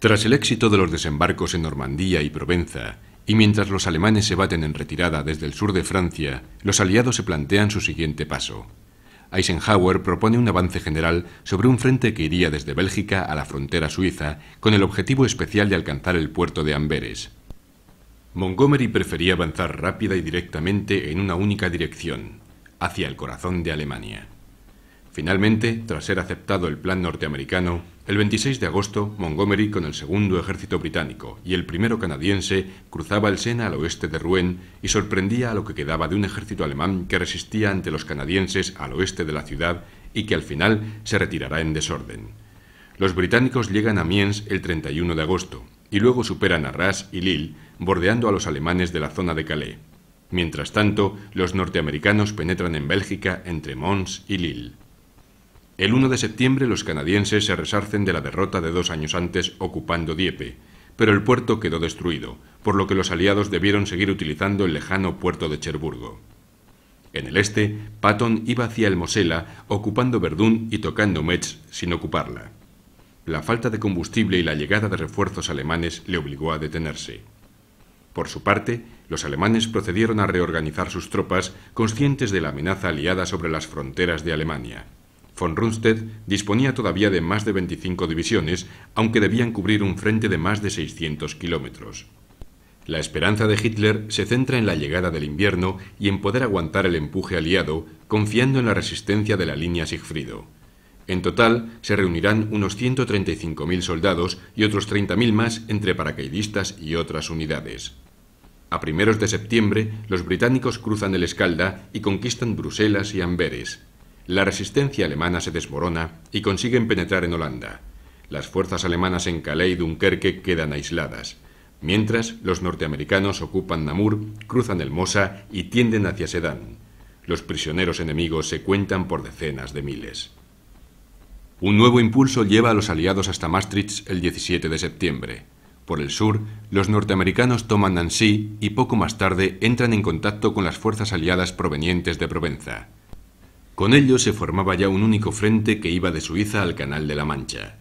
Tras el éxito de los desembarcos en Normandía y Provenza, y mientras los alemanes se baten en retirada desde el sur de Francia, los aliados se plantean su siguiente paso. Eisenhower propone un avance general sobre un frente que iría desde Bélgica a la frontera suiza, con el objetivo especial de alcanzar el puerto de Amberes. Montgomery prefería avanzar rápida y directamente en una única dirección, hacia el corazón de Alemania. Finalmente, tras ser aceptado el plan norteamericano, el 26 de agosto, Montgomery con el segundo ejército británico y el primero canadiense cruzaba el Sena al oeste de Rouen y sorprendía a lo que quedaba de un ejército alemán que resistía ante los canadienses al oeste de la ciudad y que al final se retirará en desorden. Los británicos llegan a Miens el 31 de agosto y luego superan a Arras y Lille, bordeando a los alemanes de la zona de Calais. Mientras tanto, los norteamericanos penetran en Bélgica entre Mons y Lille. El 1 de septiembre los canadienses se resarcen de la derrota de dos años antes ocupando Dieppe, pero el puerto quedó destruido, por lo que los aliados debieron seguir utilizando el lejano puerto de Cherburgo. En el este, Patton iba hacia el Mosela, ocupando Verdún y tocando Metz sin ocuparla. La falta de combustible y la llegada de refuerzos alemanes le obligó a detenerse. Por su parte, los alemanes procedieron a reorganizar sus tropas, conscientes de la amenaza aliada sobre las fronteras de Alemania. Von Rundstedt disponía todavía de más de 25 divisiones, aunque debían cubrir un frente de más de 600 kilómetros. La esperanza de Hitler se centra en la llegada del invierno y en poder aguantar el empuje aliado, confiando en la resistencia de la línea Siegfriedo. En total, se reunirán unos 135.000 soldados y otros 30.000 más entre paracaidistas y otras unidades. A primeros de septiembre, los británicos cruzan el Escalda y conquistan Bruselas y Amberes. La resistencia alemana se desmorona y consiguen penetrar en Holanda. Las fuerzas alemanas en Calais y Dunkerque quedan aisladas. Mientras, los norteamericanos ocupan Namur, cruzan el Mosa y tienden hacia Sedan. Los prisioneros enemigos se cuentan por decenas de miles. Un nuevo impulso lleva a los aliados hasta Maastricht el 17 de septiembre. Por el sur, los norteamericanos toman Nancy y poco más tarde entran en contacto con las fuerzas aliadas provenientes de Provenza. Con ello se formaba ya un único frente que iba de Suiza al Canal de la Mancha.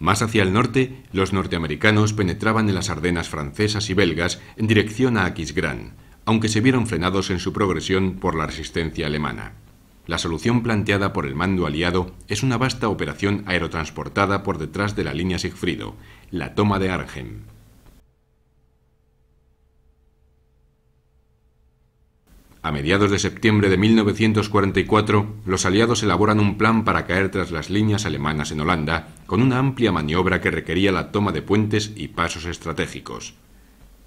Más hacia el norte, los norteamericanos penetraban en las Ardenas francesas y belgas en dirección a Aquisgrán, aunque se vieron frenados en su progresión por la resistencia alemana. La solución planteada por el mando aliado es una vasta operación aerotransportada por detrás de la línea Siegfriedo, la toma de Arnhem. A mediados de septiembre de 1944, los aliados elaboran un plan para caer tras las líneas alemanas en Holanda, con una amplia maniobra que requería la toma de puentes y pasos estratégicos.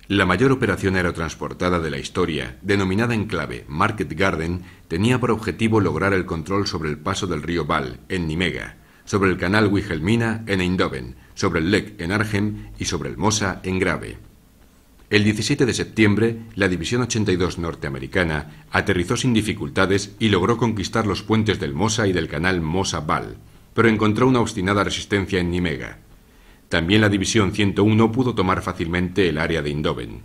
La mayor operación aerotransportada de la historia, denominada en clave Market Garden, tenía por objetivo lograr el control sobre el paso del río Val, en Nimega, sobre el canal Wilhelmina, en Eindhoven, sobre el Lech, en Arnhem y sobre el Mosa, en Grave. El 17 de septiembre, la División 82 norteamericana aterrizó sin dificultades y logró conquistar los puentes del Mosa y del canal Mosa-Bal, pero encontró una obstinada resistencia en Nimega. También la División 101 pudo tomar fácilmente el área de Indoven.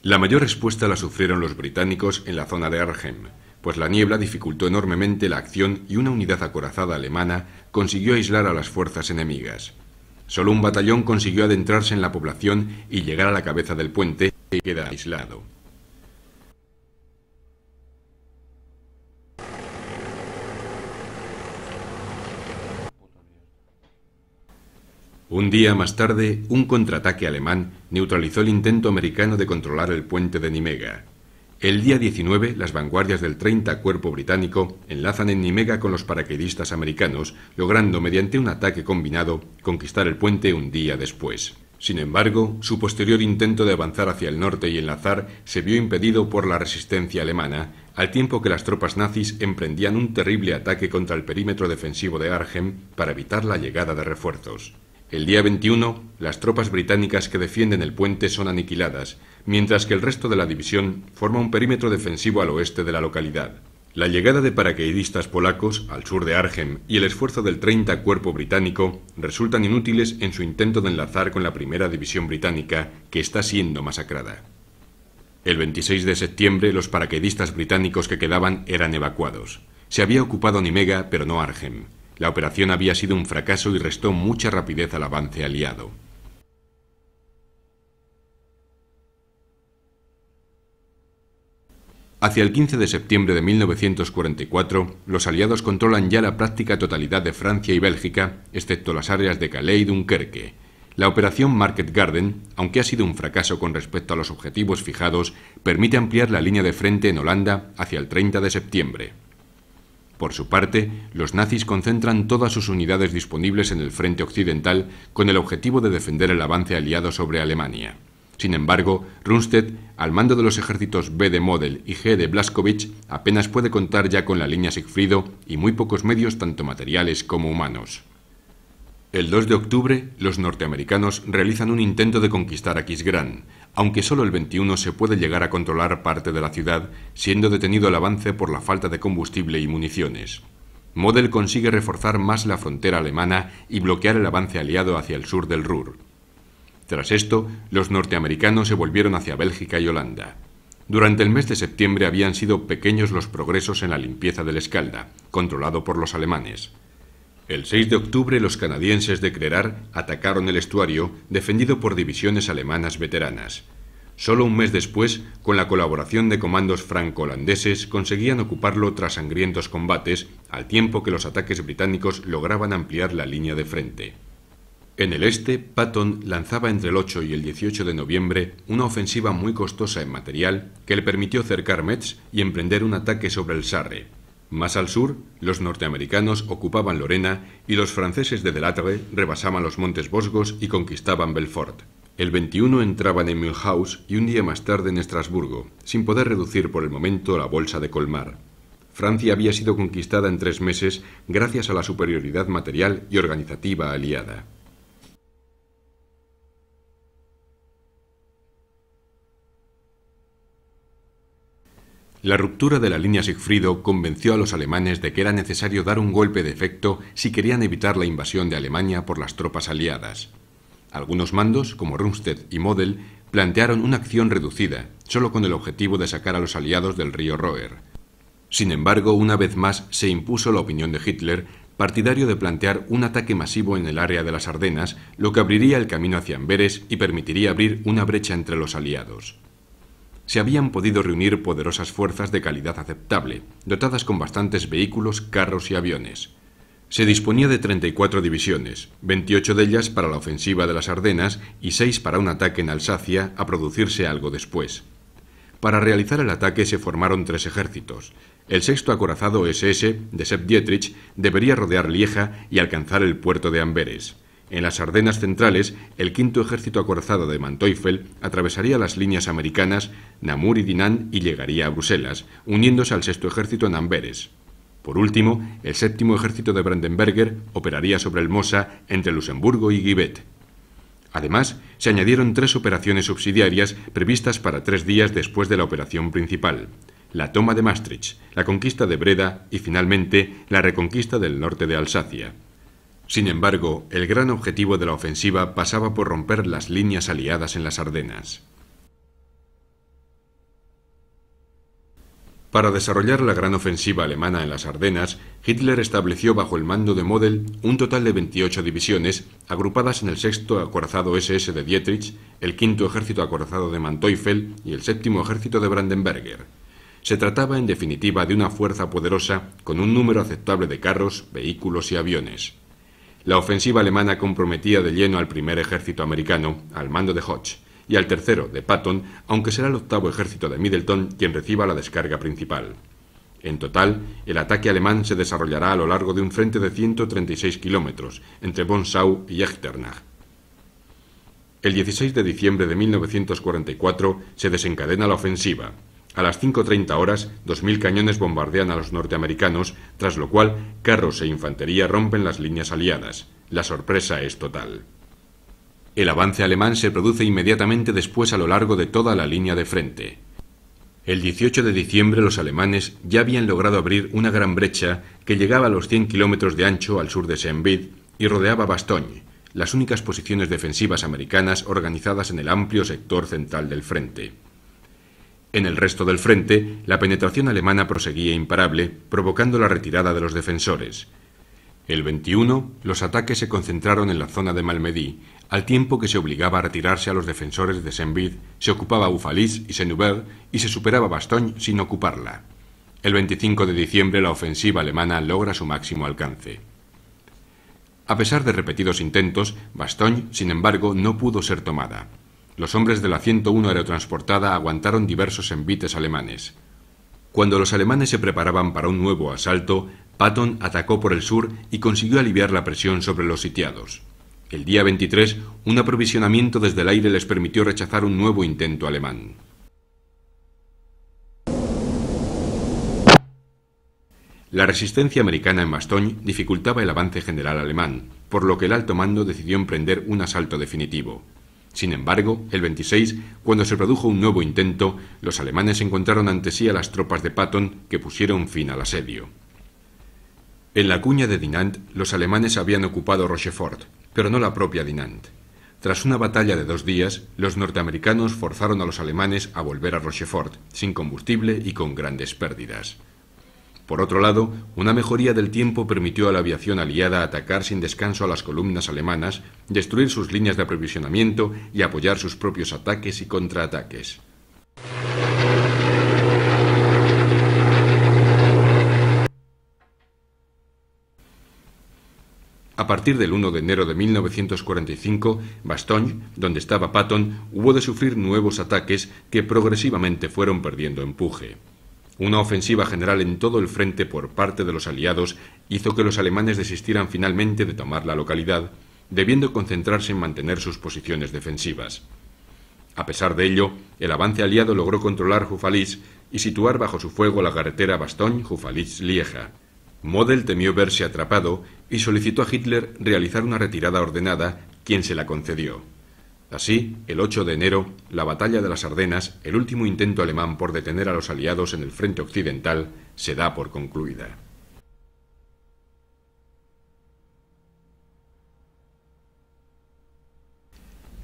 La mayor respuesta la sufrieron los británicos en la zona de Arnhem, pues la niebla dificultó enormemente la acción y una unidad acorazada alemana consiguió aislar a las fuerzas enemigas. Solo un batallón consiguió adentrarse en la población y llegar a la cabeza del puente que queda aislado. Un día más tarde, un contraataque alemán neutralizó el intento americano de controlar el puente de Nimega. El día 19, las vanguardias del 30 Cuerpo Británico enlazan en Nimega con los paracaidistas americanos, logrando, mediante un ataque combinado, conquistar el puente un día después. Sin embargo, su posterior intento de avanzar hacia el norte y enlazar se vio impedido por la resistencia alemana, al tiempo que las tropas nazis emprendían un terrible ataque contra el perímetro defensivo de Arnhem para evitar la llegada de refuerzos. El día 21, las tropas británicas que defienden el puente son aniquiladas, mientras que el resto de la división forma un perímetro defensivo al oeste de la localidad. La llegada de paracaidistas polacos al sur de Argem y el esfuerzo del 30 Cuerpo Británico resultan inútiles en su intento de enlazar con la primera división británica, que está siendo masacrada. El 26 de septiembre, los paracaidistas británicos que quedaban eran evacuados. Se había ocupado Nimega, pero no Argem. La operación había sido un fracaso y restó mucha rapidez al avance aliado. Hacia el 15 de septiembre de 1944, los aliados controlan ya la práctica totalidad de Francia y Bélgica, excepto las áreas de Calais y Dunkerque. La operación Market Garden, aunque ha sido un fracaso con respecto a los objetivos fijados, permite ampliar la línea de frente en Holanda hacia el 30 de septiembre. Por su parte, los nazis concentran todas sus unidades disponibles en el frente occidental con el objetivo de defender el avance aliado sobre Alemania. Sin embargo, Rundstedt, al mando de los ejércitos B de Model y G de Blaskovich, apenas puede contar ya con la línea Siegfriedo y muy pocos medios, tanto materiales como humanos. El 2 de octubre, los norteamericanos realizan un intento de conquistar a Aquisgrán, aunque solo el 21 se puede llegar a controlar parte de la ciudad, siendo detenido el avance por la falta de combustible y municiones. Model consigue reforzar más la frontera alemana y bloquear el avance aliado hacia el sur del Ruhr. Tras esto, los norteamericanos se volvieron hacia Bélgica y Holanda. Durante el mes de septiembre habían sido pequeños los progresos en la limpieza del Escalda, controlado por los alemanes. El 6 de octubre los canadienses de Crerar atacaron el estuario, defendido por divisiones alemanas veteranas. Solo un mes después, con la colaboración de comandos franco-holandeses, conseguían ocuparlo tras sangrientos combates, al tiempo que los ataques británicos lograban ampliar la línea de frente. En el este, Patton lanzaba entre el 8 y el 18 de noviembre una ofensiva muy costosa en material que le permitió cercar Metz y emprender un ataque sobre el Sarre. Más al sur, los norteamericanos ocupaban Lorena y los franceses de Delatre rebasaban los montes Vosgos y conquistaban Belfort. El 21 entraban en Milhouse y un día más tarde en Estrasburgo, sin poder reducir por el momento la bolsa de Colmar. Francia había sido conquistada en tres meses gracias a la superioridad material y organizativa aliada. La ruptura de la línea Siegfriedo convenció a los alemanes de que era necesario dar un golpe de efecto si querían evitar la invasión de Alemania por las tropas aliadas. Algunos mandos, como rumstedt y Model, plantearon una acción reducida, solo con el objetivo de sacar a los aliados del río Roer. Sin embargo, una vez más se impuso la opinión de Hitler, partidario de plantear un ataque masivo en el área de las Ardenas, lo que abriría el camino hacia Amberes y permitiría abrir una brecha entre los aliados se habían podido reunir poderosas fuerzas de calidad aceptable, dotadas con bastantes vehículos, carros y aviones. Se disponía de 34 divisiones, 28 de ellas para la ofensiva de las Ardenas y 6 para un ataque en Alsacia a producirse algo después. Para realizar el ataque se formaron tres ejércitos. El sexto acorazado SS de Sepp Dietrich debería rodear Lieja y alcanzar el puerto de Amberes. En las Ardenas centrales, el quinto ejército acorazado de Manteuffel atravesaría las líneas americanas Namur y Dinan y llegaría a Bruselas, uniéndose al sexto ejército en Amberes. Por último, el séptimo ejército de Brandenberger operaría sobre el Mosa entre Luxemburgo y Givet. Además, se añadieron tres operaciones subsidiarias previstas para tres días después de la operación principal la toma de Maastricht, la conquista de Breda y finalmente la reconquista del norte de Alsacia. Sin embargo, el gran objetivo de la ofensiva pasaba por romper las líneas aliadas en las Ardenas. Para desarrollar la gran ofensiva alemana en las Ardenas, Hitler estableció bajo el mando de Model un total de 28 divisiones, agrupadas en el sexto acorazado SS de Dietrich, el quinto ejército acorazado de Manteuffel y el séptimo ejército de Brandenberger. Se trataba en definitiva de una fuerza poderosa con un número aceptable de carros, vehículos y aviones. La ofensiva alemana comprometía de lleno al primer ejército americano, al mando de Hodge, y al tercero, de Patton, aunque será el octavo ejército de Middleton quien reciba la descarga principal. En total, el ataque alemán se desarrollará a lo largo de un frente de 136 kilómetros, entre Bonsau y Echternach. El 16 de diciembre de 1944 se desencadena la ofensiva, a las 5.30 horas, 2.000 cañones bombardean a los norteamericanos, tras lo cual carros e infantería rompen las líneas aliadas. La sorpresa es total. El avance alemán se produce inmediatamente después a lo largo de toda la línea de frente. El 18 de diciembre los alemanes ya habían logrado abrir una gran brecha que llegaba a los 100 kilómetros de ancho al sur de saint y rodeaba Bastogne, las únicas posiciones defensivas americanas organizadas en el amplio sector central del frente. En el resto del frente, la penetración alemana proseguía imparable, provocando la retirada de los defensores. El 21, los ataques se concentraron en la zona de Malmedy, al tiempo que se obligaba a retirarse a los defensores de Senvid, se ocupaba Ufaliz y Senubert y se superaba Bastogne sin ocuparla. El 25 de diciembre la ofensiva alemana logra su máximo alcance. A pesar de repetidos intentos, Bastogne, sin embargo, no pudo ser tomada los hombres de la 101 aerotransportada aguantaron diversos envites alemanes. Cuando los alemanes se preparaban para un nuevo asalto, Patton atacó por el sur y consiguió aliviar la presión sobre los sitiados. El día 23, un aprovisionamiento desde el aire les permitió rechazar un nuevo intento alemán. La resistencia americana en Bastogne dificultaba el avance general alemán, por lo que el alto mando decidió emprender un asalto definitivo. Sin embargo, el 26, cuando se produjo un nuevo intento, los alemanes encontraron ante sí a las tropas de Patton que pusieron fin al asedio. En la cuña de Dinant, los alemanes habían ocupado Rochefort, pero no la propia Dinant. Tras una batalla de dos días, los norteamericanos forzaron a los alemanes a volver a Rochefort, sin combustible y con grandes pérdidas. Por otro lado, una mejoría del tiempo permitió a la aviación aliada atacar sin descanso a las columnas alemanas, destruir sus líneas de aprovisionamiento y apoyar sus propios ataques y contraataques. A partir del 1 de enero de 1945, Bastogne, donde estaba Patton, hubo de sufrir nuevos ataques que progresivamente fueron perdiendo empuje. Una ofensiva general en todo el frente por parte de los aliados hizo que los alemanes desistieran finalmente de tomar la localidad, debiendo concentrarse en mantener sus posiciones defensivas. A pesar de ello, el avance aliado logró controlar Jufalís y situar bajo su fuego la carretera Bastogne-Jufalís-Lieja. Model temió verse atrapado y solicitó a Hitler realizar una retirada ordenada, quien se la concedió. Así, el 8 de enero, la batalla de las Ardenas, el último intento alemán por detener a los aliados en el frente occidental, se da por concluida.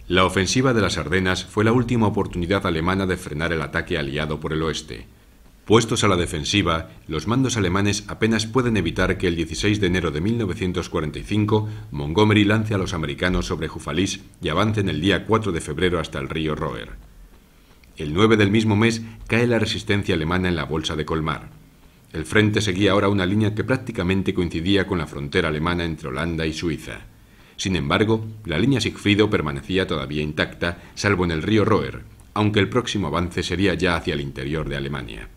La ofensiva de las Ardenas fue la última oportunidad alemana de frenar el ataque aliado por el oeste. Puestos a la defensiva, los mandos alemanes apenas pueden evitar que el 16 de enero de 1945 Montgomery lance a los americanos sobre Jufalís y avancen el día 4 de febrero hasta el río Roer. El 9 del mismo mes cae la resistencia alemana en la Bolsa de Colmar. El frente seguía ahora una línea que prácticamente coincidía con la frontera alemana entre Holanda y Suiza. Sin embargo, la línea Siegfriedo permanecía todavía intacta, salvo en el río Roer, aunque el próximo avance sería ya hacia el interior de Alemania.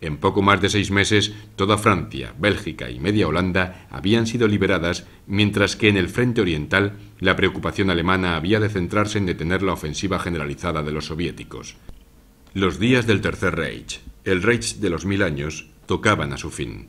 En poco más de seis meses, toda Francia, Bélgica y media Holanda habían sido liberadas, mientras que en el frente oriental la preocupación alemana había de centrarse en detener la ofensiva generalizada de los soviéticos. Los días del Tercer Reich, el Reich de los mil años, tocaban a su fin.